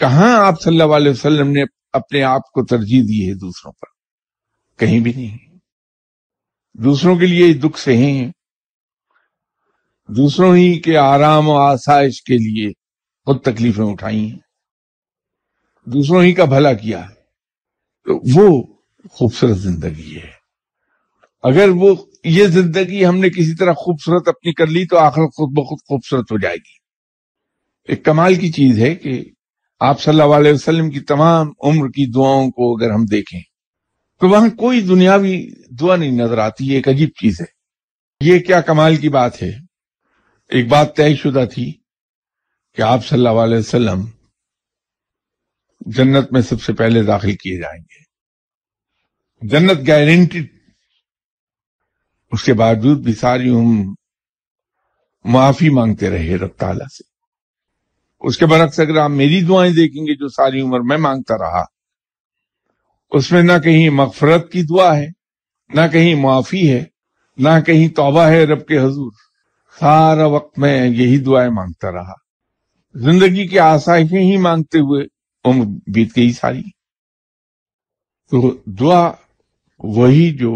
कहा आप सल्लल्लाहु अलैहि वसल्लम ने अपने आप को तरजीह दी है दूसरों पर कहीं भी नहीं दूसरों के लिए दुख सहे हैं दूसरों ही के आराम और आसाइश के लिए खुद तकलीफें उठाई हैं दूसरों ही का भला किया है तो वो खूबसूरत जिंदगी है अगर वो ये जिंदगी हमने किसी तरह खूबसूरत अपनी कर ली तो आखिर खुद ब खुद खूबसूरत हो जाएगी एक कमाल की चीज है कि आप सल्लल्लाहु अलैहि वसल्लम की तमाम उम्र की दुआओं को अगर हम देखें तो वहां कोई दुनियावी दुआ नहीं नजर आती ये एक अजीब चीज है ये क्या कमाल की बात है एक बात तयशुदा थी कि आप सल्लल्लाहु अलैहि वसल्लम जन्नत में सबसे पहले दाखिल किए जाएंगे जन्नत गारंटीड उसके बावजूद भी सारी उम्र माफी मांगते रहे रब ताला से उसके बरक्स अगर आप मेरी दुआएं देखेंगे जो सारी उम्र मैं मांगता रहा उसमें ना कहीं मफफरत की दुआ है ना कहीं मुआफी है ना कहीं तोबा है रब के हजूर सारा वक्त मैं यही दुआएं मांगता रहा जिंदगी की आसाइशें ही मांगते हुए उम्र बीत गई सारी तो दुआ वही जो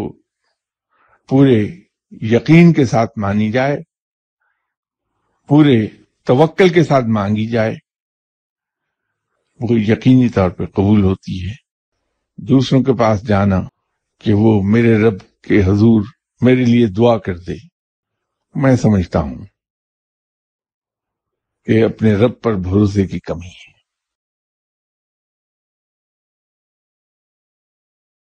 पूरे यकीन के साथ मानी जाए पूरे तवक्ल के साथ मांगी जाए वो यकीनी तौर पर कबूल होती है दूसरों के पास जाना कि वो मेरे रब के हजूर मेरे लिए दुआ कर दे मैं समझता हूं कि अपने रब पर भरोसे की कमी है